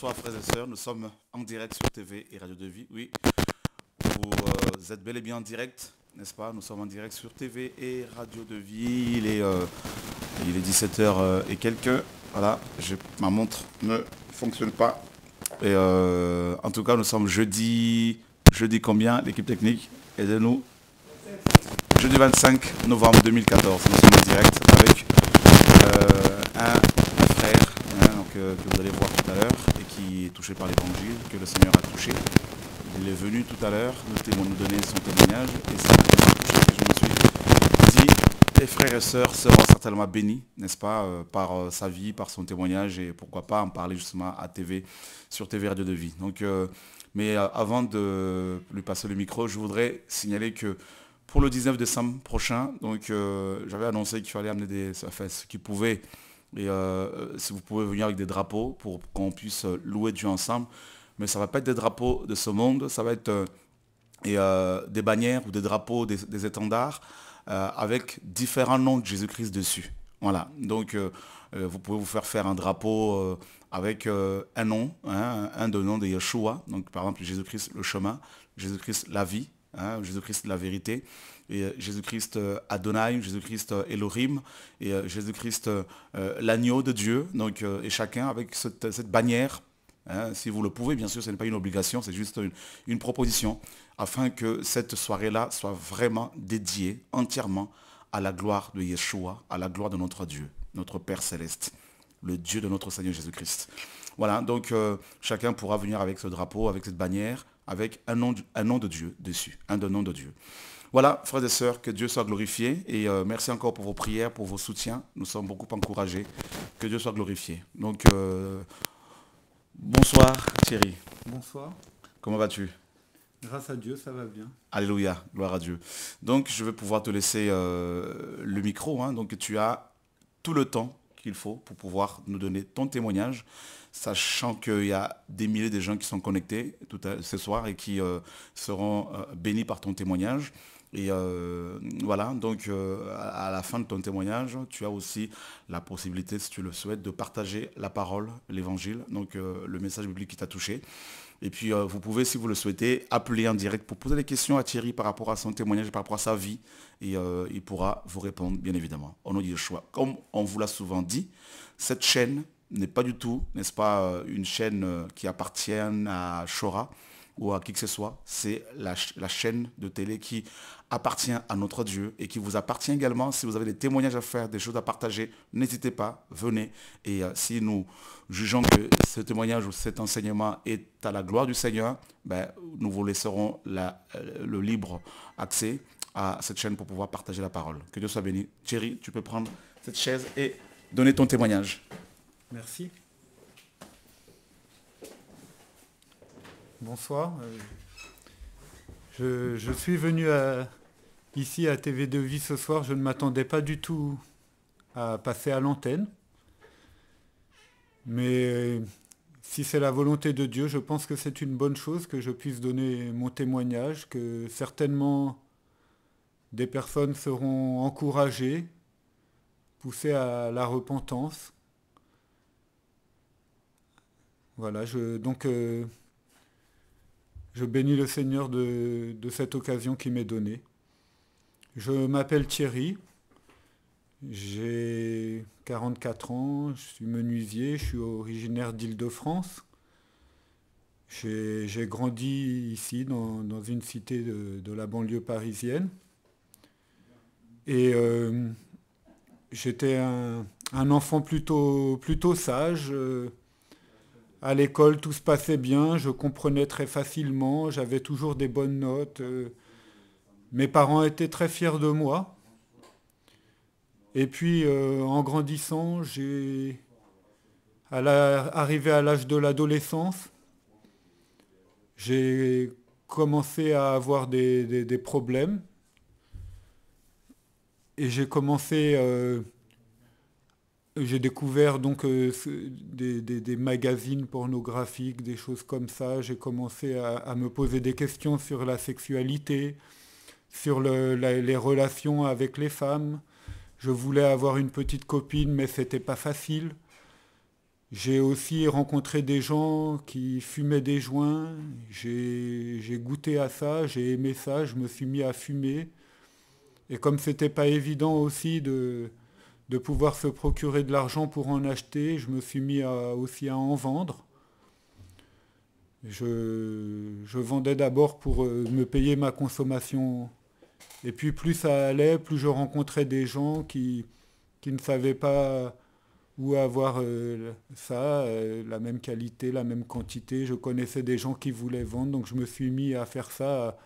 Bonsoir frères et sœurs, nous sommes en direct sur TV et Radio de Vie, oui. Vous euh, êtes bel et bien en direct, n'est-ce pas Nous sommes en direct sur TV et Radio de Vie. Il est, euh, il est 17h euh, et quelques. Voilà, ma montre ne fonctionne pas. Et en tout cas, nous sommes jeudi, jeudi combien L'équipe technique, aidez-nous. Jeudi 25 novembre 2014, nous sommes en direct avec un que, vous allez voir tout à l'heure et qui est touché par l'évangile, que le Seigneur a touché. Il est venu tout à l'heure nous, nous donner son témoignage et ça Je me suis dit, tes frères et sœurs seront certainement bénis, n'est-ce pas, euh, par euh, sa vie, par son témoignage et pourquoi pas en parler justement à TV, sur TV Radio de Vie. Donc, euh, mais avant de lui passer le micro, je voudrais signaler que pour le 19 décembre prochain, donc j'avais annoncé qu'il fallait amener des, enfin, qui pouvaient et euh, euh, si vous pouvez venir avec des drapeaux pour qu'on puisse euh, louer Dieu ensemble. Mais ça ne va pas être des drapeaux de ce monde, ça va être et, des bannières ou des drapeaux, des, étendards avec différents noms de Jésus-Christ dessus. Voilà, donc vous pouvez vous faire faire un drapeau avec un nom, hein, un de noms de Yeshua, donc par exemple Jésus-Christ le chemin, Jésus-Christ la vie, Hein, Jésus-Christ la vérité, et euh, Jésus-Christ euh, Adonai, Jésus-Christ euh, Elohim, et Jésus-Christ l'agneau de Dieu, donc, et chacun avec cette, bannière, hein, si vous le pouvez, bien sûr, ce n'est pas une obligation, c'est juste une, une, proposition, afin que cette soirée-là soit vraiment dédiée entièrement à la gloire de Yeshua, à la gloire de notre Dieu, notre Père céleste, le Dieu de notre Seigneur Jésus-Christ. Voilà, donc chacun pourra venir avec ce drapeau, avec cette bannière, avec un nom, un nom de Dieu dessus, un de nom de Dieu. Voilà, frères et sœurs, que Dieu soit glorifié et euh, merci encore pour vos prières, pour vos soutiens. Nous sommes beaucoup encouragés. Que Dieu soit glorifié. Donc, euh, bonsoir Thierry. Bonsoir. Comment vas-tu Grâce à Dieu, ça va bien. Alléluia, gloire à Dieu. Donc, je vais pouvoir te laisser euh, le micro. Hein. Donc, tu as tout le temps qu'il faut pour pouvoir nous donner ton témoignage sachant qu'il y a des milliers de gens qui sont connectés tout ce soir et qui euh, seront euh, bénis par ton témoignage. Et euh, voilà, donc à la fin de ton témoignage, tu as aussi la possibilité, si tu le souhaites, de partager la parole, l'évangile, donc le message biblique qui t'a touché. Et puis, vous pouvez, si vous le souhaitez, appeler en direct pour poser des questions à Thierry par rapport à son témoignage, par rapport à sa vie. Et il pourra vous répondre, bien évidemment, au nom le choix. Comme on vous l'a souvent dit, cette chaîne n'est pas du tout, n'est-ce pas, euh, une chaîne euh, qui appartient à Chora ou à qui que ce soit. C'est la, chaîne de télé qui appartient à notre Dieu et qui vous appartient également. Si vous avez des témoignages à faire, des choses à partager, n'hésitez pas, venez. Et euh, si nous jugeons que ce témoignage ou cet enseignement est à la gloire du Seigneur, ben, nous vous laisserons le libre accès à cette chaîne pour pouvoir partager la parole. Que Dieu soit béni. Thierry, tu peux prendre cette chaise et donner ton témoignage. Merci. Bonsoir. Euh, je, suis venu ici à TV2 Vie ce soir. Je ne m'attendais pas du tout à passer à l'antenne. Mais euh, si c'est la volonté de Dieu, je pense que c'est une bonne chose que je puisse donner mon témoignage, que certainement des personnes seront encouragées, poussées à la repentance voilà, je, donc euh, je bénis le Seigneur de, cette occasion qui m'est donnée. Je m'appelle Thierry, j'ai 44 ans, je suis menuisier, je suis originaire d'Île-de-France. J'ai grandi ici, dans, une cité de, la banlieue parisienne. Et euh, j'étais un, enfant plutôt, sage. Euh, à l'école, tout se passait bien, je comprenais très facilement, j'avais toujours des bonnes notes. Euh, mes parents étaient très fiers de moi. Et puis, euh, en grandissant, j'ai, arrivé à l'âge de l'adolescence, j'ai commencé à avoir des, problèmes. Et j'ai commencé euh, j'ai découvert donc euh, des, magazines pornographiques, des choses comme ça. J'ai commencé à, me poser des questions sur la sexualité, sur les relations avec les femmes. Je voulais avoir une petite copine, mais ce n'était pas facile. J'ai aussi rencontré des gens qui fumaient des joints. J'ai goûté à ça, j'ai aimé ça, je me suis mis à fumer. Et comme ce n'était pas évident aussi de de pouvoir se procurer de l'argent pour en acheter. Je me suis mis aussi à en vendre. Je, vendais d'abord pour euh, me payer ma consommation. Et puis plus ça allait, plus je rencontrais des gens qui, qui ne savaient pas où avoir euh, ça, euh, la même qualité, la même quantité. Je connaissais des gens qui voulaient vendre, donc je me suis mis à faire ça,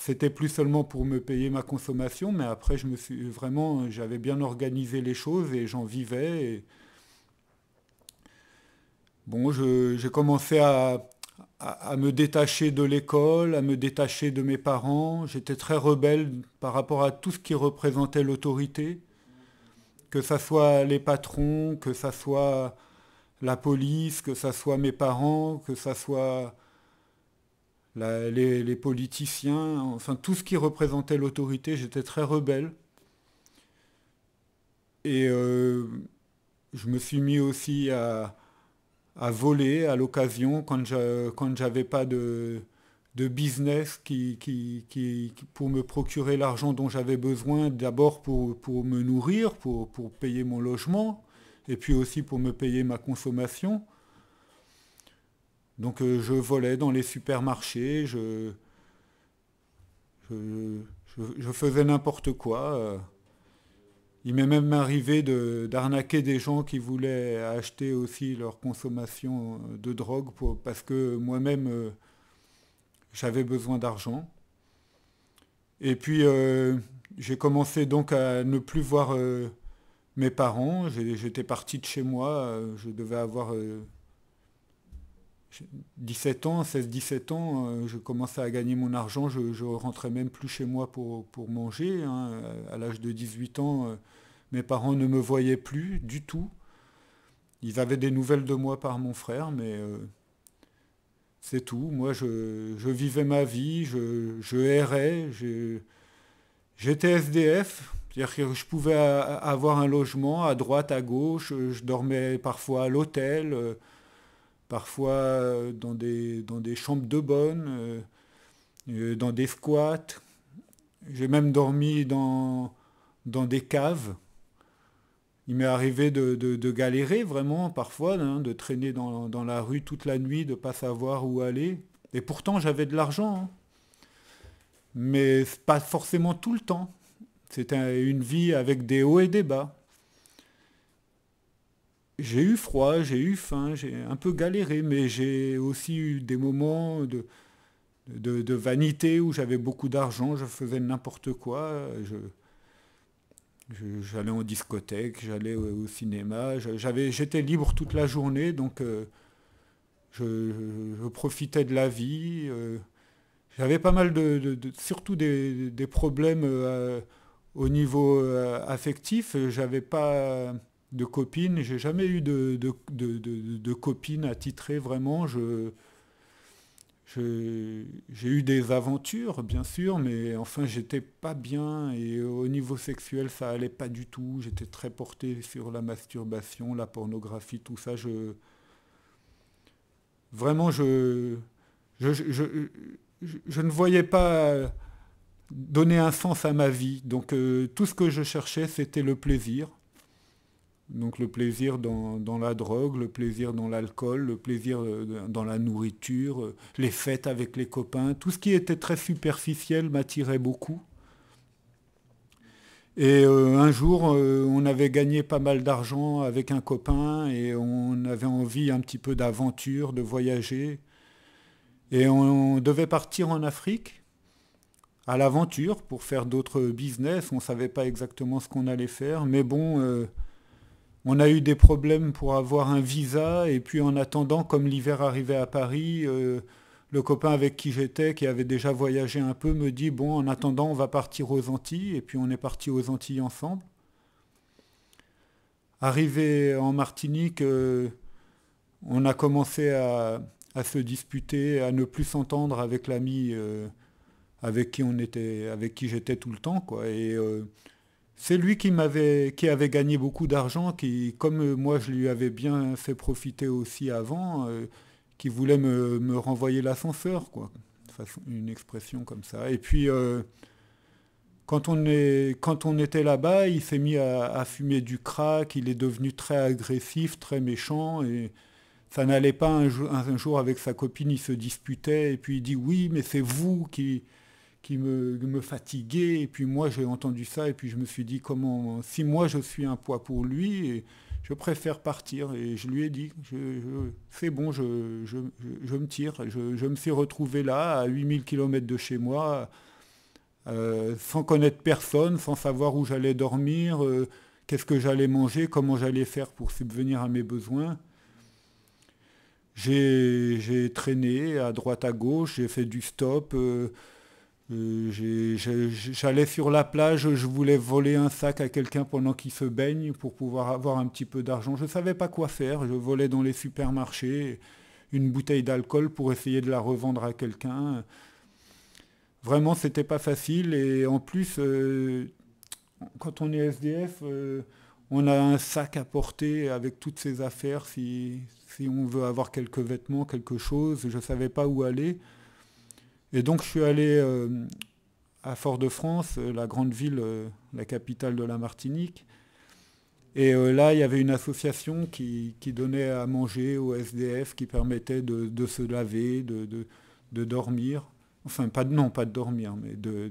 c'était plus seulement pour me payer ma consommation, mais après, je me suis vraiment, j'avais bien organisé les choses et j'en vivais. Bon, j'ai commencé à, me détacher de l'école, à me détacher de mes parents. J'étais très rebelle par rapport à tout ce qui représentait l'autorité, que ce soit les patrons, que ce soit la police, que ce soit mes parents, que ce soit les, politiciens, enfin tout ce qui représentait l'autorité, j'étais très rebelle. Et euh, je me suis mis aussi à, voler à l'occasion quand je n'avais j'avais pas de, business pour me procurer l'argent dont j'avais besoin, d'abord pour, me nourrir, pour payer mon logement, et puis aussi pour me payer ma consommation. Donc euh, je volais dans les supermarchés, je, je, faisais n'importe quoi. Euh. Il m'est même arrivé d'arnaquer des gens qui voulaient acheter aussi leur consommation euh, de drogue parce que moi-même j'avais besoin d'argent. Et puis j'ai commencé donc à ne plus voir mes parents. J'étais parti de chez moi, je devais avoir 17 ans, 16-17 ans, euh, je commençais à gagner mon argent, je, je rentrais même plus chez moi pour, manger. Hein. À l'âge de 18 ans, euh, mes parents ne me voyaient plus du tout. Ils avaient des nouvelles de moi par mon frère, mais euh, c'est tout. Moi, je, vivais ma vie, je, je errais, j'étais SDF, c'est-à-dire que je pouvais avoir un logement à droite, à gauche, je dormais parfois à l'hôtel parfois euh, dans des, dans des chambres de bonne, euh, euh, dans des squats. J'ai même dormi dans, dans des caves. Il m'est arrivé de, galérer vraiment parfois, hein, de traîner dans, la rue toute la nuit, de ne pas savoir où aller. Et pourtant j'avais de l'argent. Hein. Mais pas forcément tout le temps. C'était une vie avec des hauts et des bas j'ai eu froid, j'ai eu faim, j'ai un peu galéré, mais j'ai aussi eu des moments de, de, vanité où j'avais beaucoup d'argent, je faisais n'importe quoi. Je, j'allais en discothèque, j'allais au, cinéma, j'avais, j'étais libre toute la journée, donc euh, je, profitais de la vie. Euh, j'avais pas mal de, surtout des, problèmes euh, au niveau affectif. J'avais pas, de copines. J'ai jamais eu de, de, de, de, copines attitrées vraiment. Je, j'ai eu des aventures, bien sûr, mais enfin, j'étais pas bien et au niveau sexuel, ça allait pas du tout. J'étais très porté sur la masturbation, la pornographie, tout ça. Je, vraiment, je, je, ne voyais pas donner un sens à ma vie. Donc, euh, tout ce que je cherchais, c'était le plaisir. Donc le plaisir dans, la drogue, le plaisir dans l'alcool, le plaisir euh, dans la nourriture, euh, les fêtes avec les copains, tout ce qui était très superficiel m'attirait beaucoup. Et euh, un jour, on avait gagné pas mal d'argent avec un copain et on avait envie un petit peu d'aventure, de voyager. Et on, devait partir en Afrique à l'aventure pour faire d'autres business. On ne savait pas exactement ce qu'on allait faire, mais bon on a eu des problèmes pour avoir un visa, et puis en attendant, comme l'hiver arrivait à Paris, euh, le copain avec qui j'étais, qui avait déjà voyagé un peu, me dit, bon, en attendant, on va partir aux Antilles, et puis on est parti aux Antilles ensemble. Arrivé en Martinique, euh, on a commencé à, se disputer, à ne plus s'entendre avec l'ami euh, avec qui on était, avec qui j'étais tout le temps, quoi. Et c'est lui qui, m'avait, qui avait gagné beaucoup d'argent, qui, comme euh, moi je lui avais bien fait profiter aussi avant, euh, qui voulait me, renvoyer l'ascenseur, quoi. une expression comme ça. Et puis, euh, quand, on quand on était là-bas, il s'est mis à, fumer du crack, il est devenu très agressif, très méchant, et ça n'allait pas un jour, un, jour avec sa copine, il se disputait, et puis il dit oui, mais c'est vous qui, qui me, me fatiguait. Et puis moi, j'ai entendu ça et puis je me suis dit, comment, si moi je suis un poids pour lui, je préfère partir. Et je lui ai dit, c'est bon, je, me tire. Je, me suis retrouvé là, à 8000 km de chez moi, euh, sans connaître personne, sans savoir où j'allais dormir, euh, qu'est-ce que j'allais manger, comment j'allais faire pour subvenir à mes besoins. J'ai traîné à droite à gauche, j'ai fait du stop. Euh, euh, j'allais sur la plage, je voulais voler un sac à quelqu'un pendant qu'il se baigne pour pouvoir avoir un petit peu d'argent. Je ne savais pas quoi faire. Je volais dans les supermarchés une bouteille d'alcool pour essayer de la revendre à quelqu'un. Vraiment, c'était pas facile. Et en plus, euh, quand on est SDF, euh, on a un sac à porter avec toutes ses affaires si, si on veut avoir quelques vêtements, quelque chose. Je ne savais pas où aller. Et donc je suis allé euh, à Fort-de-France, euh, la grande ville, euh, la capitale de la Martinique. Et là, il y avait une association qui, donnait à manger aux SDF, qui permettait de, se laver, de, dormir. Enfin, pas de, non, pas de dormir, mais de,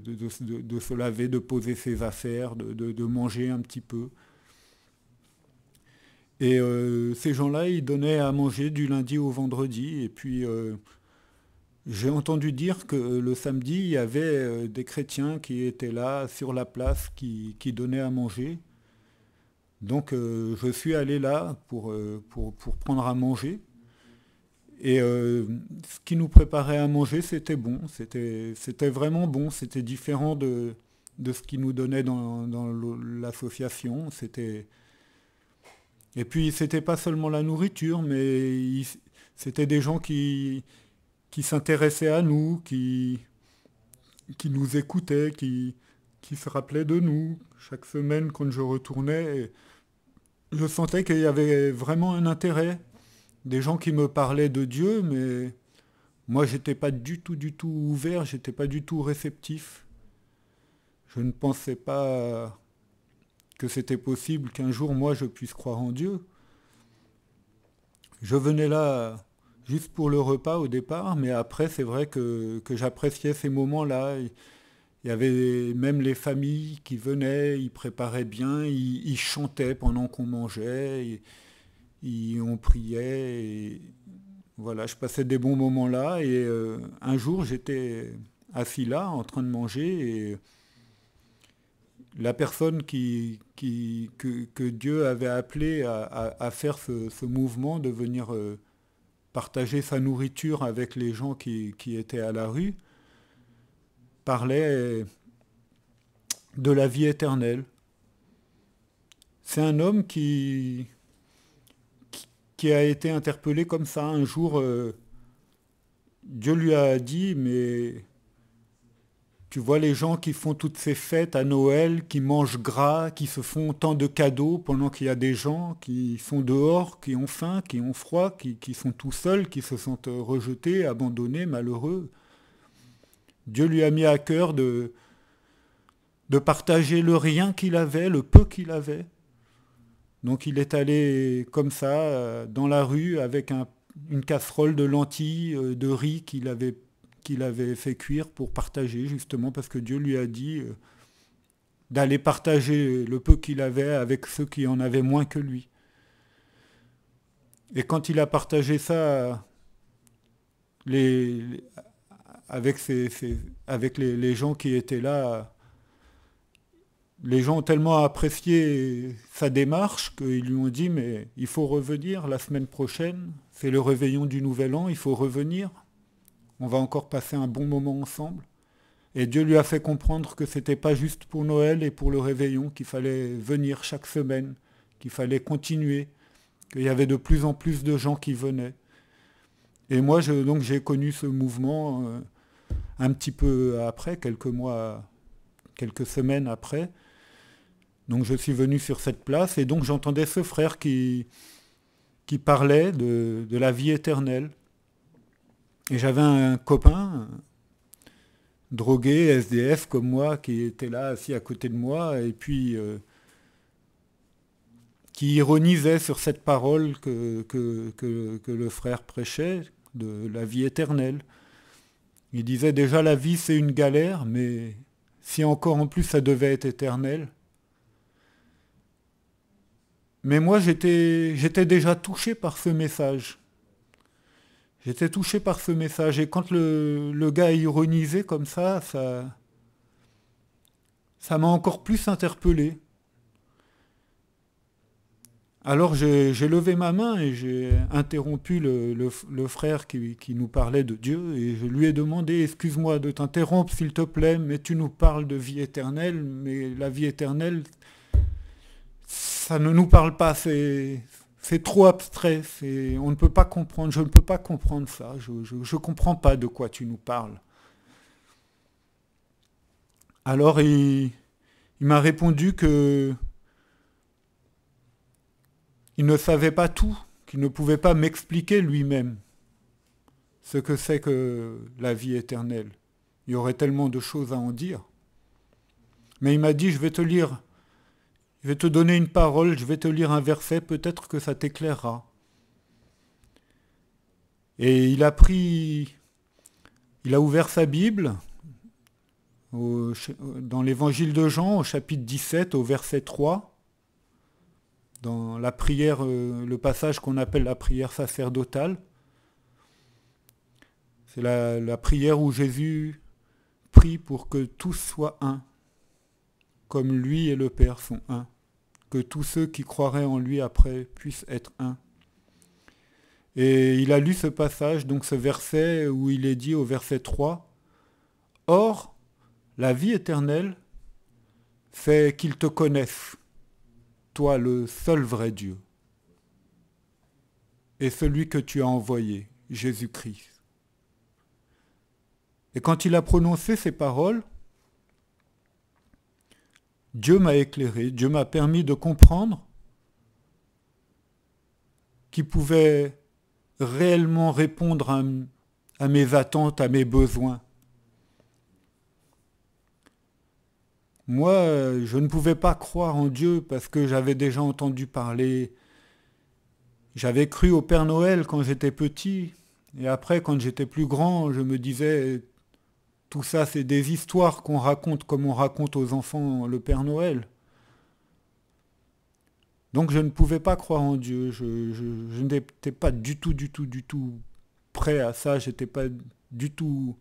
se laver, de poser ses affaires, de, manger un petit peu. Et ces gens-là, ils donnaient à manger du lundi au vendredi. Et puis, j'ai entendu dire que euh, le samedi, il y avait euh, des chrétiens qui étaient là sur la place, qui, qui donnaient à manger. Donc euh, je suis allé là pour, pour, prendre à manger. Et ce qui nous préparait à manger, c'était bon, c'était vraiment bon, c'était différent de, de ce qui nous donnait dans, dans l'association. Et puis c'était pas seulement la nourriture, mais c'était des gens qui, qui s'intéressait à nous, qui, qui nous écoutaient, qui, qui se rappelaient de nous. Chaque semaine, quand je retournais, je sentais qu'il y avait vraiment un intérêt. Des gens qui me parlaient de Dieu, mais moi, je n'étais pas du tout, du tout ouvert, j'étais pas du tout réceptif. Je ne pensais pas que c'était possible qu'un jour, moi, je puisse croire en Dieu. Je venais là juste pour le repas au départ, mais après, c'est vrai que, j'appréciais ces moments-là. Il y avait même les familles qui venaient, ils préparaient bien, ils, chantaient pendant qu'on mangeait, et, on priait. voilà, je passais des bons moments là. Et euh, un jour, j'étais assis là, en train de manger, et la personne qui, que, Dieu avait appelée à, faire ce, mouvement de venir... Euh, partageait sa nourriture avec les gens qui, étaient à la rue, parlait de la vie éternelle. C'est un homme qui, qui a été interpellé comme ça. Un jour, euh, Dieu lui a dit, mais tu vois les gens qui font toutes ces fêtes à Noël, qui mangent gras, qui se font tant de cadeaux pendant qu'il y a des gens qui sont dehors, qui ont faim, qui ont froid, qui, sont tout seuls, qui se sentent rejetés, abandonnés, malheureux. Dieu lui a mis à cœur de, de partager le rien qu'il avait, le peu qu'il avait. Donc il est allé comme ça euh, dans la rue avec une casserole de lentilles, euh, de riz qu'il avait qu'il avait fait cuire pour partager, justement, parce que Dieu lui a dit euh, d'aller partager le peu qu'il avait avec ceux qui en avaient moins que lui. Et quand il a partagé ça les, avec, avec les, gens qui étaient là, les gens ont tellement apprécié sa démarche qu'ils lui ont dit mais il faut revenir la semaine prochaine, c'est le réveillon du Nouvel An, il faut revenir on va encore passer un bon moment ensemble. Et Dieu lui a fait comprendre que c'était pas juste pour Noël et pour le réveillon, qu'il fallait venir chaque semaine, qu'il fallait continuer, qu'il y avait de plus en plus de gens qui venaient. Et moi, donc, j'ai connu ce mouvement euh, un petit peu après, quelques mois, quelques semaines après. Donc, je suis venu sur cette place et donc j'entendais ce frère qui, qui parlait de la vie éternelle et j'avais un, copain, drogué, SDF comme moi, qui était là assis à côté de moi, et puis euh, qui ironisait sur cette parole que, que, le frère prêchait de la vie éternelle. Il disait déjà la vie c'est une galère, mais si encore en plus ça devait être éternel. Mais moi j'étais déjà touché par ce message. J'étais touché par ce message. Et quand le, gars ironisé comme ça, ça m'a encore plus interpellé. Alors j'ai levé ma main et j'ai interrompu le, frère qui, qui, nous parlait de Dieu et je lui ai demandé, excuse-moi de t'interrompre s'il te plaît, mais tu nous parles de vie éternelle, mais la vie éternelle, ça ne nous parle pas, c'est trop abstrait, on ne peut pas comprendre, je ne peux pas comprendre ça, je ne comprends pas de quoi tu nous parles. Alors il, il m'a répondu que il ne savait pas tout, qu'il ne pouvait pas m'expliquer lui-même ce que c'est que la vie éternelle. Il y aurait tellement de choses à en dire. Mais il m'a dit, je vais te lire je vais te donner une parole, je vais te lire un verset, peut-être que ça t'éclairera. Et il a pris, il a ouvert sa Bible dans l'évangile de Jean, au chapitre 17, au verset 3, dans la prière, euh, le passage qu'on appelle la prière sacerdotale. C'est la, la prière où Jésus prie pour que tous soient un comme lui et le Père sont un, que tous ceux qui croiraient en lui après puissent être un. Et il a lu ce passage, donc ce verset où il est dit au verset 3, Or, la vie éternelle, c'est qu'ils te connaissent, toi le seul vrai Dieu, et celui que tu as envoyé, Jésus-Christ. Et quand il a prononcé ces paroles, Dieu m'a éclairé, Dieu m'a permis de comprendre qu'il pouvait réellement répondre à, à mes attentes, à mes besoins. Moi, je ne pouvais pas croire en Dieu parce que j'avais déjà entendu parler. J'avais cru au Père Noël quand j'étais petit. Et après, quand j'étais plus grand, je me disais, tout ça, c'est des histoires qu'on raconte comme on raconte aux enfants le Père Noël. Donc je ne pouvais pas croire en Dieu. Je, n'étais pas du tout, du tout, du tout prêt à ça. J'étais pas du tout.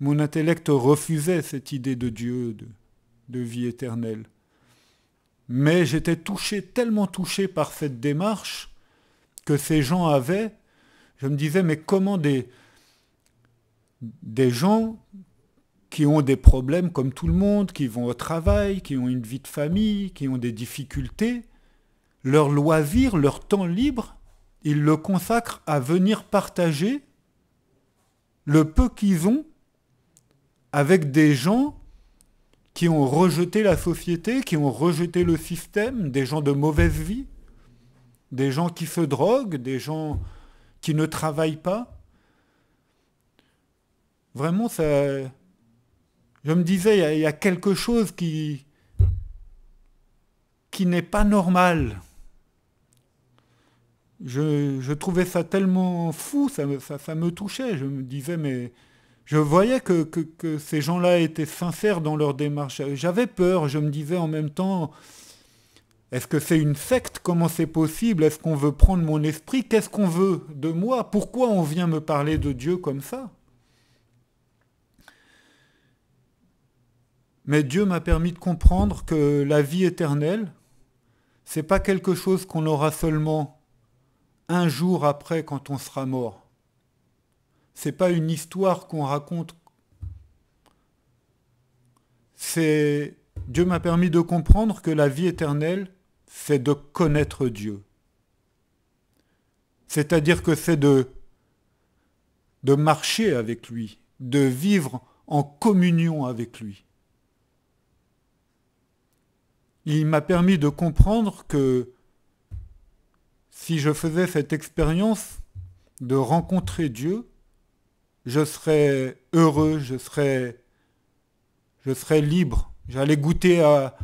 Mon intellect refusait cette idée de Dieu, de, de vie éternelle. Mais j'étais touché, tellement touché par cette démarche que ces gens avaient. Je me disais, mais comment des, des gens qui ont des problèmes comme tout le monde, qui vont au travail, qui ont une vie de famille, qui ont des difficultés, leur loisir, leur temps libre, ils le consacrent à venir partager le peu qu'ils ont avec des gens qui ont rejeté la société, qui ont rejeté le système, des gens de mauvaise vie, des gens qui se droguent, des gens qui ne travaillent pas. Vraiment, ça, je me disais, il y, a, quelque chose qui, qui n'est pas normal. Je, trouvais ça tellement fou, ça, ça, me touchait. Je me disais, mais je voyais que, que ces gens-là étaient sincères dans leur démarche. J'avais peur, je me disais en même temps, est-ce que c'est une secte Comment c'est possible Est-ce qu'on veut prendre mon esprit Qu'est-ce qu'on veut de moi Pourquoi on vient me parler de Dieu comme ça Mais Dieu m'a permis de comprendre que la vie éternelle, n'est pas quelque chose qu'on aura seulement un jour après quand on sera mort. C'est pas une histoire qu'on raconte. C'est Dieu m'a permis de comprendre que la vie éternelle, c'est de connaître Dieu. C'est-à-dire que c'est de de marcher avec lui, de vivre en communion avec lui il m'a permis de comprendre que si je faisais cette expérience de rencontrer Dieu, je serais heureux, je serais, je serais libre. J'allais goûter à,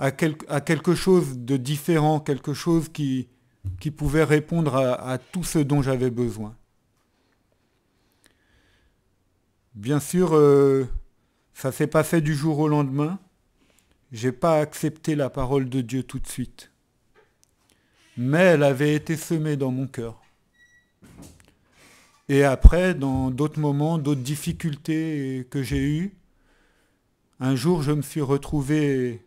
à, à, quelque chose de différent, quelque chose qui, qui pouvait répondre à, tout ce dont j'avais besoin. Bien sûr, euh, ça s'est passé du jour au lendemain j'ai pas accepté la parole de Dieu tout de suite. Mais elle avait été semée dans mon cœur. Et après, dans d'autres moments, d'autres difficultés que j'ai eues, un jour, je me suis retrouvé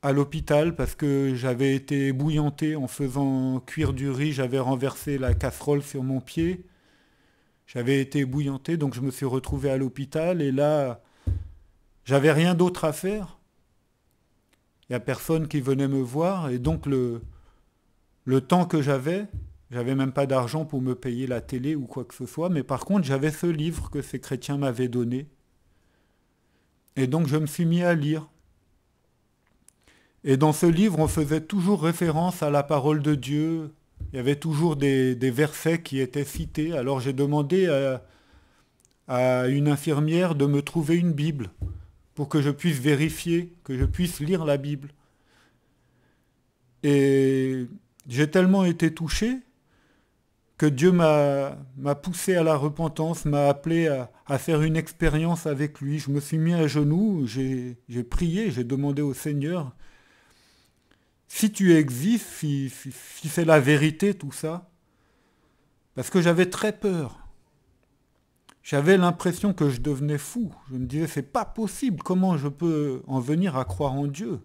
à l'hôpital parce que j'avais été bouillanté en faisant cuire du riz, j'avais renversé la casserole sur mon pied. J'avais été bouillanté, donc je me suis retrouvé à l'hôpital. Et là, j'avais rien d'autre à faire. Il n'y a personne qui venait me voir. Et donc le, temps que j'avais, j'avais même pas d'argent pour me payer la télé ou quoi que ce soit. Mais par contre, j'avais ce livre que ces chrétiens m'avaient donné. Et donc je me suis mis à lire. Et dans ce livre, on faisait toujours référence à la parole de Dieu. Il y avait toujours des, versets qui étaient cités. Alors j'ai demandé à une infirmière de me trouver une Bible pour que je puisse vérifier, que je puisse lire la Bible. Et j'ai tellement été touché que Dieu m'a poussé à la repentance, m'a appelé à, faire une expérience avec lui. Je me suis mis à genoux, j'ai prié, j'ai demandé au Seigneur, si tu existes, si, si c'est la vérité tout ça, parce que j'avais très peur. J'avais l'impression que je devenais fou. Je me disais, c'est pas possible. Comment je peux en venir à croire en Dieu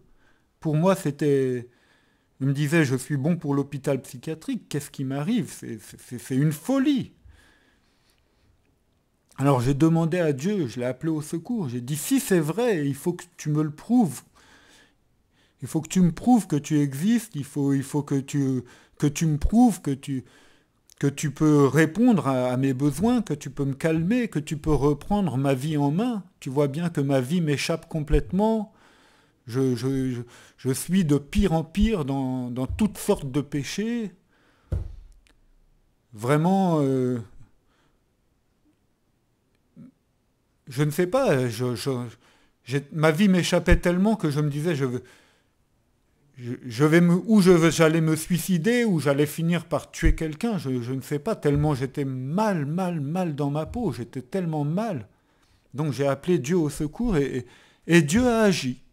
Pour moi, c'était. Je me disais, je suis bon pour l'hôpital psychiatrique. Qu'est-ce qui m'arrive C'est une folie. Alors j'ai demandé à Dieu, je l'ai appelé au secours. J'ai dit, si c'est vrai, il faut que tu me le prouves. Il faut que tu me prouves que tu existes. Il faut, que tu me prouves que tu, que tu peux répondre à, mes besoins, que tu peux me calmer, que tu peux reprendre ma vie en main. Tu vois bien que ma vie m'échappe complètement. Je, je, je, suis de pire en pire dans, dans toutes sortes de péchés. Vraiment, euh, je ne sais pas, ma vie m'échappait tellement que je me disais, je veux je, vais ou je j'allais me suicider, ou j'allais finir par tuer quelqu'un, je, ne sais pas, tellement j'étais mal, mal, mal dans ma peau, j'étais tellement mal. Donc j'ai appelé Dieu au secours et, Dieu a agi.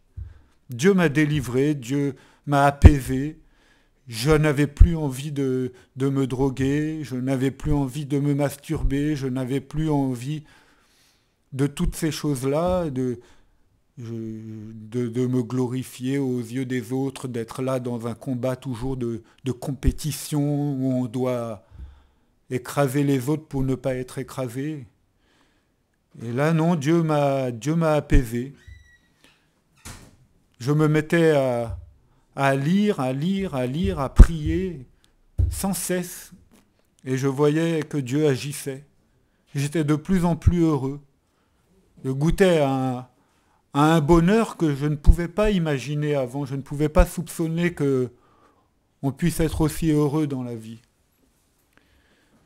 Dieu m'a délivré, Dieu m'a apaisé. Je n'avais plus envie de, de me droguer, je n'avais plus envie de me masturber, je n'avais plus envie de toutes ces choses-là, de, de, de, me glorifier aux yeux des autres, d'être là dans un combat toujours de, compétition où on doit écraser les autres pour ne pas être écrasé. Et là, non, Dieu m'a, Dieu m'a apaisé. Je me mettais à, à lire, à lire, à lire, à prier sans cesse. Et je voyais que Dieu agissait. J'étais de plus en plus heureux. Je goûtais à un, à un bonheur que je ne pouvais pas imaginer avant, je ne pouvais pas soupçonner que on puisse être aussi heureux dans la vie.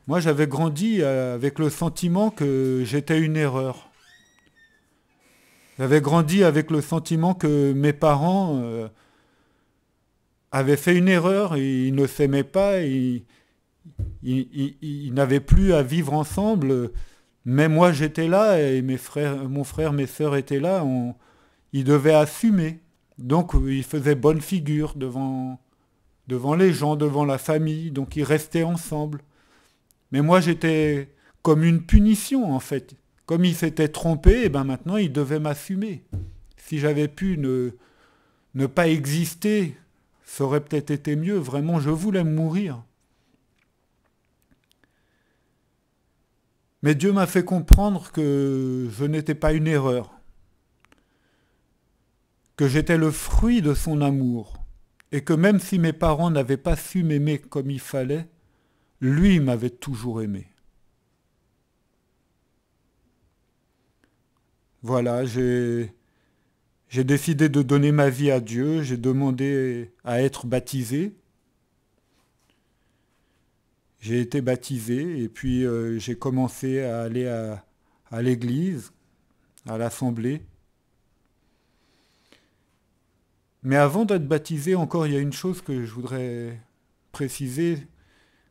Moi, j'avais grandi euh, avec le sentiment que j'étais une erreur. J'avais grandi avec le sentiment que mes parents euh, avaient fait une erreur, ils ne s'aimaient pas, ils n'avaient plus à vivre ensemble. Mais moi, j'étais là et mes frères, mon frère, mes sœurs étaient là. ils devaient assumer. Donc, ils faisaient bonne figure devant, devant les gens, devant la famille. Donc, ils restaient ensemble. Mais moi, j'étais comme une punition, en fait. Comme ils s'étaient trompés, et eh ben maintenant, ils devaient m'assumer. Si j'avais pu ne, ne pas exister, ça aurait peut-être été mieux. Vraiment, je voulais mourir. Mais Dieu m'a fait comprendre que je n'étais pas une erreur, que j'étais le fruit de son amour, et que même si mes parents n'avaient pas su m'aimer comme il fallait, lui m'avait toujours aimé. Voilà, j'ai décidé de donner ma vie à Dieu, j'ai demandé à être baptisé, j'ai été baptisé et puis euh, j'ai commencé à aller à l'église, à l'assemblée. Mais avant d'être baptisé, encore, il y a une chose que je voudrais préciser.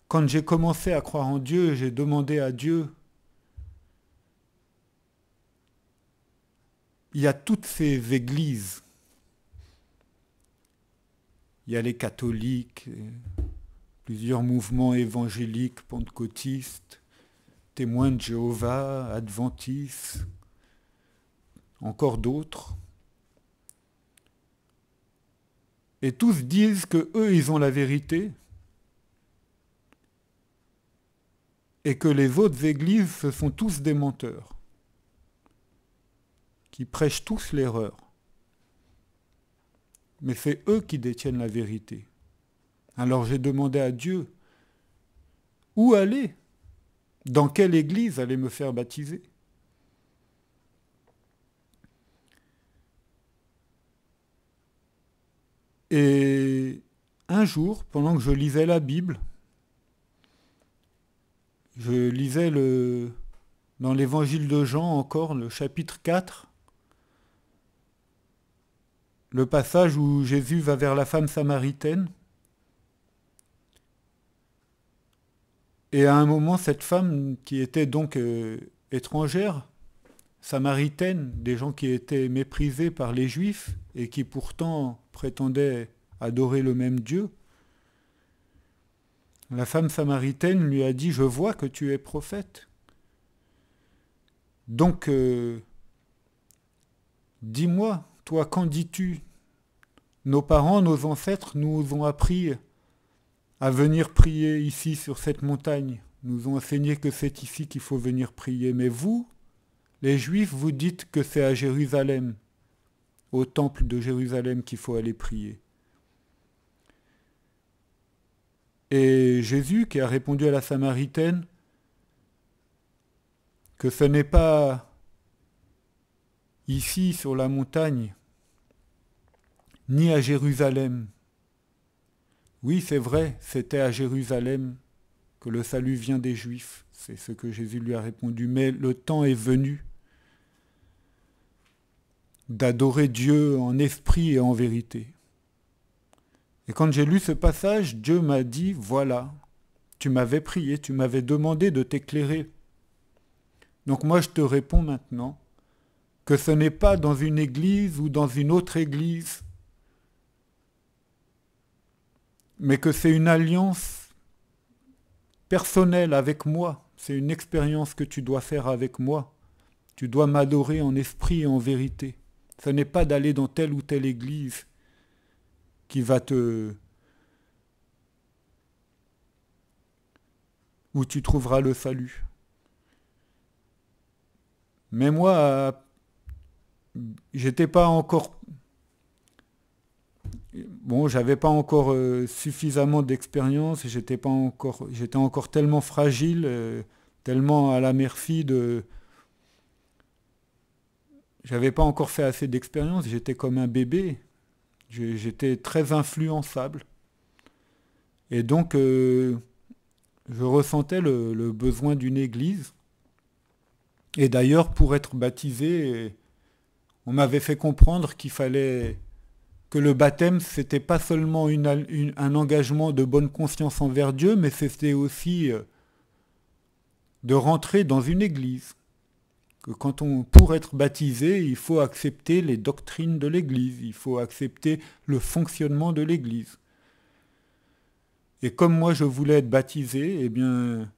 Quand j'ai commencé à croire en Dieu, j'ai demandé à Dieu, il y a toutes ces églises. Il y a les catholiques, plusieurs mouvements évangéliques pentecôtistes, témoins de Jéhovah, adventistes, encore d'autres. Et tous disent que eux, ils ont la vérité et que les autres églises, ce sont tous des menteurs qui prêchent tous l'erreur. Mais c'est eux qui détiennent la vérité. Alors j'ai demandé à Dieu, où aller Dans quelle église aller me faire baptiser Et un jour, pendant que je lisais la Bible, je lisais le, dans l'évangile de Jean encore, le chapitre 4, le passage où Jésus va vers la femme samaritaine Et à un moment, cette femme qui était donc euh, étrangère, samaritaine, des gens qui étaient méprisés par les juifs et qui pourtant prétendaient adorer le même Dieu, la femme samaritaine lui a dit, je vois que tu es prophète. Donc, euh, dis-moi, toi, qu'en dis-tu Nos parents, nos ancêtres nous ont appris à venir prier ici sur cette montagne. Nous ont enseigné que c'est ici qu'il faut venir prier. Mais vous, les Juifs, vous dites que c'est à Jérusalem, au temple de Jérusalem qu'il faut aller prier. Et Jésus qui a répondu à la Samaritaine que ce n'est pas ici sur la montagne, ni à Jérusalem, oui, c'est vrai, c'était à Jérusalem que le salut vient des Juifs. C'est ce que Jésus lui a répondu. Mais le temps est venu d'adorer Dieu en esprit et en vérité. Et quand j'ai lu ce passage, Dieu m'a dit, voilà, tu m'avais prié, tu m'avais demandé de t'éclairer. Donc moi je te réponds maintenant que ce n'est pas dans une église ou dans une autre église mais que c'est une alliance personnelle avec moi, c'est une expérience que tu dois faire avec moi. Tu dois m'adorer en esprit et en vérité. Ce n'est pas d'aller dans telle ou telle église qui va te... où tu trouveras le salut. Mais moi, euh, j'étais pas encore bon, j'avais pas encore euh, suffisamment d'expérience, j'étais pas encore, j'étais encore tellement fragile, euh, tellement à la merci de, j'avais pas encore fait assez d'expérience, j'étais comme un bébé, j'étais très influençable, et donc euh, je ressentais le besoin d'une église. Et d'ailleurs, pour être baptisé, on m'avait fait comprendre qu'il fallait que le baptême, n'était pas seulement une, un engagement de bonne conscience envers Dieu, mais c'était aussi euh, de rentrer dans une église. Que quand on, pour être baptisé, il faut accepter les doctrines de l'église, il faut accepter le fonctionnement de l'église. Et comme moi je voulais être baptisé, eh bien,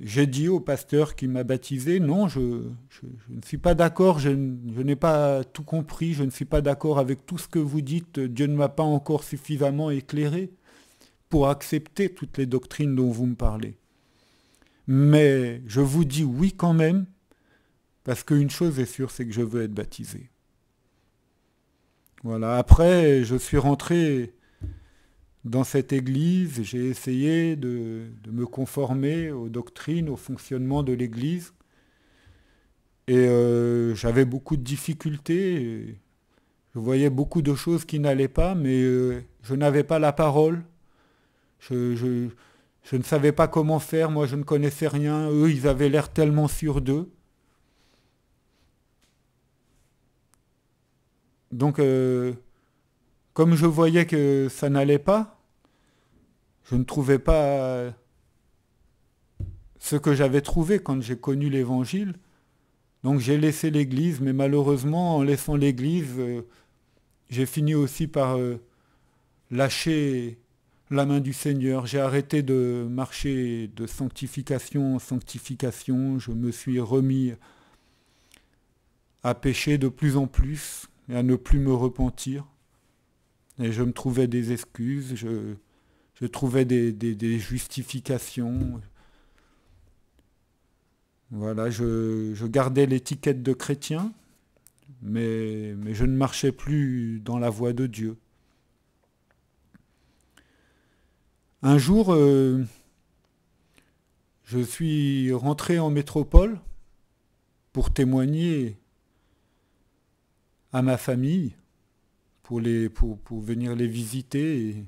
j'ai dit au pasteur qui m'a baptisé, non, je, ne suis pas d'accord, je, je n'ai pas tout compris, je ne suis pas d'accord avec tout ce que vous dites, Dieu ne m'a pas encore suffisamment éclairé pour accepter toutes les doctrines dont vous me parlez. Mais je vous dis oui quand même, parce qu'une chose est sûre, c'est que je veux être baptisé. Voilà, après, je suis rentré dans cette Église, j'ai essayé de, me conformer aux doctrines, au fonctionnement de l'Église. Et euh, j'avais beaucoup de difficultés. Je voyais beaucoup de choses qui n'allaient pas, mais euh, je n'avais pas la parole. Je, ne savais pas comment faire. Moi, je ne connaissais rien. Eux, ils avaient l'air tellement sûrs d'eux. Donc, euh, comme je voyais que ça n'allait pas, je ne trouvais pas euh, ce que j'avais trouvé quand j'ai connu l'Évangile. Donc j'ai laissé l'Église, mais malheureusement, en laissant l'Église, euh, j'ai fini aussi par euh, lâcher la main du Seigneur. J'ai arrêté de marcher de sanctification en sanctification. Je me suis remis à pécher de plus en plus et à ne plus me repentir. Et je me trouvais des excuses. Je, je trouvais des, justifications. Voilà, je, gardais l'étiquette de chrétien, mais, je ne marchais plus dans la voie de Dieu. Un jour, euh, je suis rentré en métropole pour témoigner à ma famille, pour, pour venir les visiter. Et,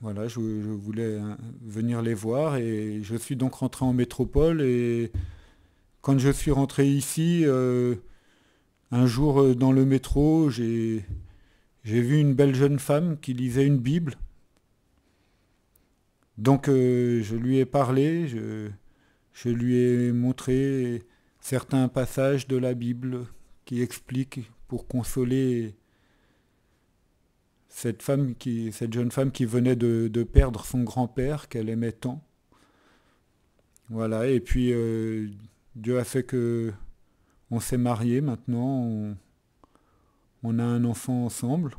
voilà, je, voulais hein, venir les voir et je suis donc rentré en métropole et quand je suis rentré ici, euh, un jour euh, dans le métro, j'ai vu une belle jeune femme qui lisait une Bible. Donc euh, je lui ai parlé, je, je, lui ai montré certains passages de la Bible qui expliquent pour consoler cette, femme qui, cette jeune femme qui venait de, perdre son grand-père qu'elle aimait tant. Voilà, et puis euh, Dieu a fait que on s'est mariés maintenant, on, a un enfant ensemble.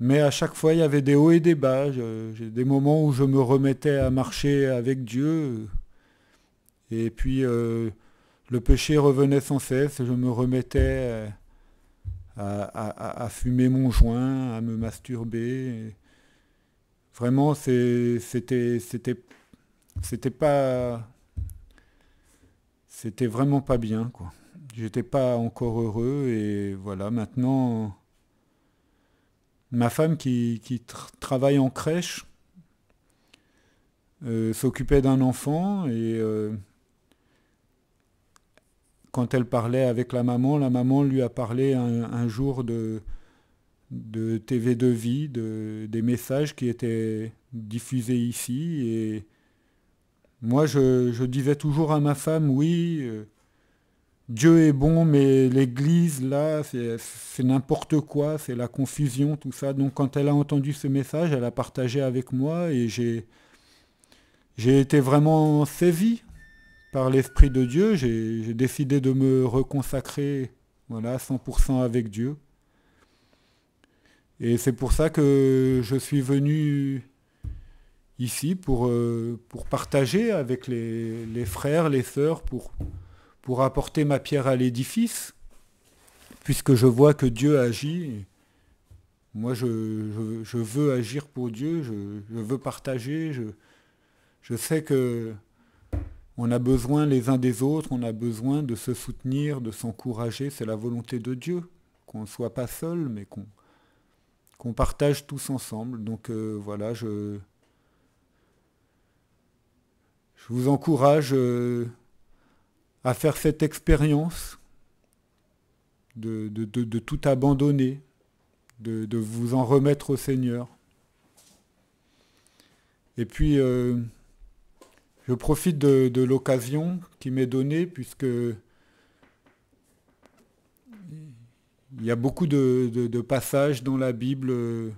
Mais à chaque fois, il y avait des hauts et des bas. J'ai des moments où je me remettais à marcher avec Dieu. Et puis, euh, le péché revenait sans cesse. Je me remettais à, fumer mon joint, à me masturber. Vraiment, c'était c'était pas c'était vraiment pas bien J'étais pas encore heureux et voilà, maintenant ma femme qui, travaille en crèche euh, s'occupait d'un enfant et euh, quand elle parlait avec la maman, la maman lui a parlé un, jour de, de tv de Vie, de, des messages qui étaient diffusés ici. Et moi, je, disais toujours à ma femme, oui, euh, Dieu est bon, mais l'Église, là, c'est n'importe quoi, c'est la confusion, tout ça. Donc quand elle a entendu ce message, elle a partagé avec moi et j'ai... J'ai été vraiment saisi par l'Esprit de Dieu, j'ai décidé de me reconsacrer voilà, 100% avec Dieu. Et c'est pour ça que je suis venu ici pour, euh, pour partager avec les, frères, les sœurs, pour, pour apporter ma pierre à l'édifice, puisque je vois que Dieu agit. Moi, je, veux agir pour Dieu, je, veux partager, je, je sais que on a besoin les uns des autres, on a besoin de se soutenir, de s'encourager. C'est la volonté de Dieu, qu'on ne soit pas seul, mais qu'on partage tous ensemble. Donc euh, voilà, je, je vous encourage euh, à faire cette expérience de, tout abandonner, de, vous en remettre au Seigneur. Et puis... Euh, je profite de, l'occasion qui m'est donnée puisque il y a beaucoup de, de passages dans la Bible euh,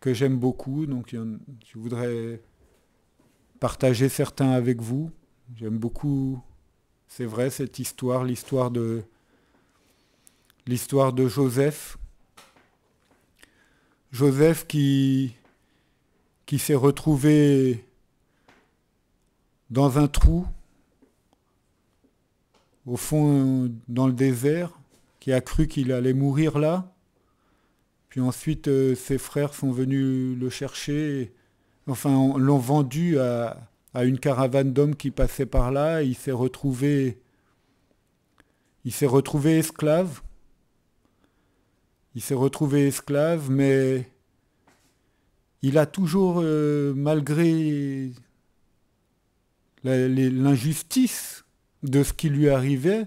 que j'aime beaucoup, donc je voudrais partager certains avec vous. J'aime beaucoup, c'est vrai, cette histoire, l'histoire de l'histoire de Joseph. Joseph qui, qui s'est retrouvé dans un trou, au fond, dans le désert, qui a cru qu'il allait mourir là. Puis ensuite, euh, ses frères sont venus le chercher, enfin, l'ont vendu à, à une caravane d'hommes qui passait par là. Il s'est retrouvé, il s'est retrouvé esclave. Il s'est retrouvé esclave, mais il a toujours, euh, malgré l'injustice de ce qui lui arrivait,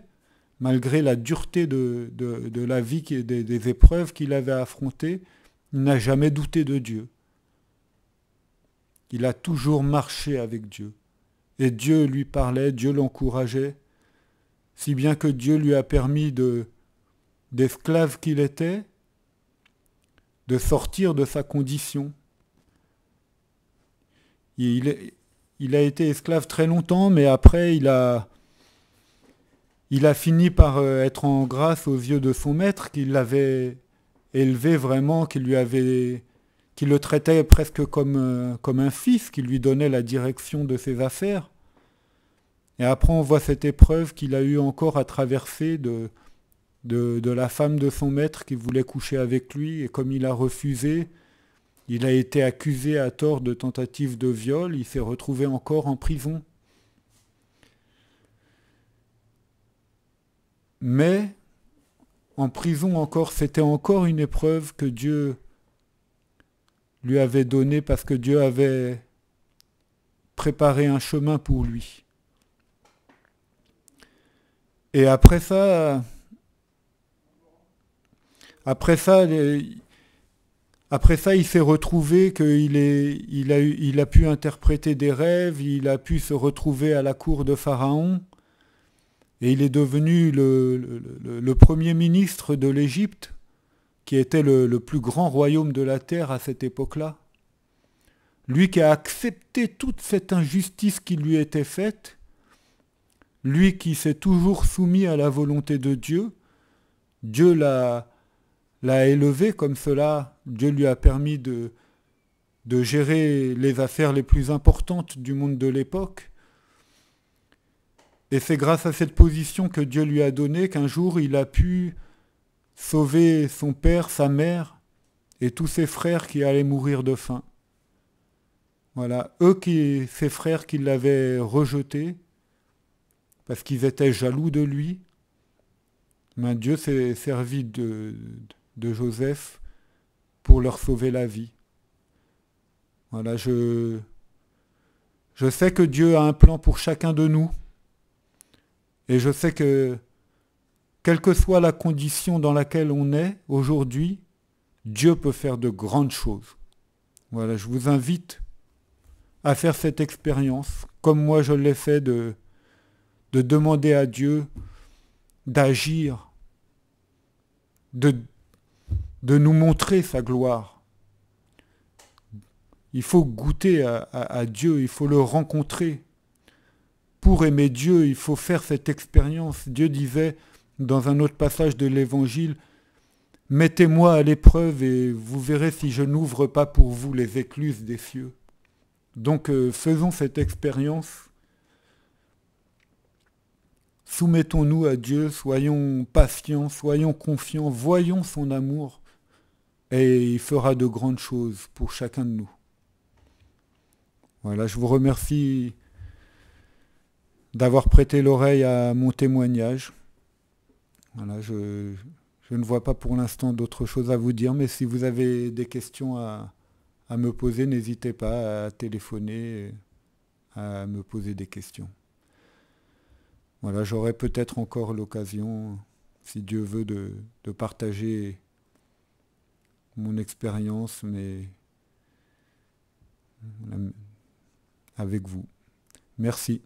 malgré la dureté de, la vie, et des, épreuves qu'il avait affrontées, il n'a jamais douté de Dieu. Il a toujours marché avec Dieu. Et Dieu lui parlait, Dieu l'encourageait, si bien que Dieu lui a permis de, d'esclave qu'il était, de sortir de sa condition. il est, il a été esclave très longtemps, mais après, il a, il a fini par euh, être en grâce aux yeux de son maître, qui l'avait élevé vraiment, qui lui avait qui le traitait presque comme, euh, comme un fils, qui lui donnait la direction de ses affaires. Et après, on voit cette épreuve qu'il a eu encore à traverser de, de, de, la femme de son maître qui voulait coucher avec lui, et comme il a refusé, il a été accusé à tort de tentative de viol, il s'est retrouvé encore en prison. Mais en prison encore, c'était encore une épreuve que Dieu lui avait donnée parce que Dieu avait préparé un chemin pour lui. Et après ça, après ça, après ça, il s'est retrouvé qu'il il a, pu interpréter des rêves, il a pu se retrouver à la cour de Pharaon, et il est devenu le, premier ministre de l'Égypte, qui était le plus grand royaume de la terre à cette époque-là. Lui qui a accepté toute cette injustice qui lui était faite, lui qui s'est toujours soumis à la volonté de Dieu, Dieu l'a l'a élevé comme cela. Dieu lui a permis de, de gérer les affaires les plus importantes du monde de l'époque. Et c'est grâce à cette position que Dieu lui a donnée qu'un jour il a pu sauver son père, sa mère et tous ses frères qui allaient mourir de faim. Voilà, eux qui, ses frères qui l'avaient rejeté parce qu'ils étaient jaloux de lui. Mais ben, Dieu s'est servi de de Joseph pour leur sauver la vie. Voilà, je, je sais que Dieu a un plan pour chacun de nous. Et je sais que, quelle que soit la condition dans laquelle on est aujourd'hui, Dieu peut faire de grandes choses. Voilà, je vous invite à faire cette expérience, comme moi je l'ai fait, de, de demander à Dieu d'agir, de de nous montrer sa gloire. Il faut goûter à, Dieu, il faut le rencontrer. Pour aimer Dieu, il faut faire cette expérience. Dieu disait dans un autre passage de l'Évangile, Mettez-moi à l'épreuve et vous verrez si je n'ouvre pas pour vous les écluses des cieux. Donc euh, faisons cette expérience. Soumettons-nous à Dieu, soyons patients, soyons confiants, voyons son amour et il fera de grandes choses pour chacun de nous. Voilà, je vous remercie d'avoir prêté l'oreille à mon témoignage. Voilà, je, ne vois pas pour l'instant d'autres choses à vous dire, mais si vous avez des questions à, me poser, n'hésitez pas à téléphoner, à me poser des questions. Voilà, j'aurai peut-être encore l'occasion, si Dieu veut, de, de partager mon expérience, mais euh, avec vous. Merci.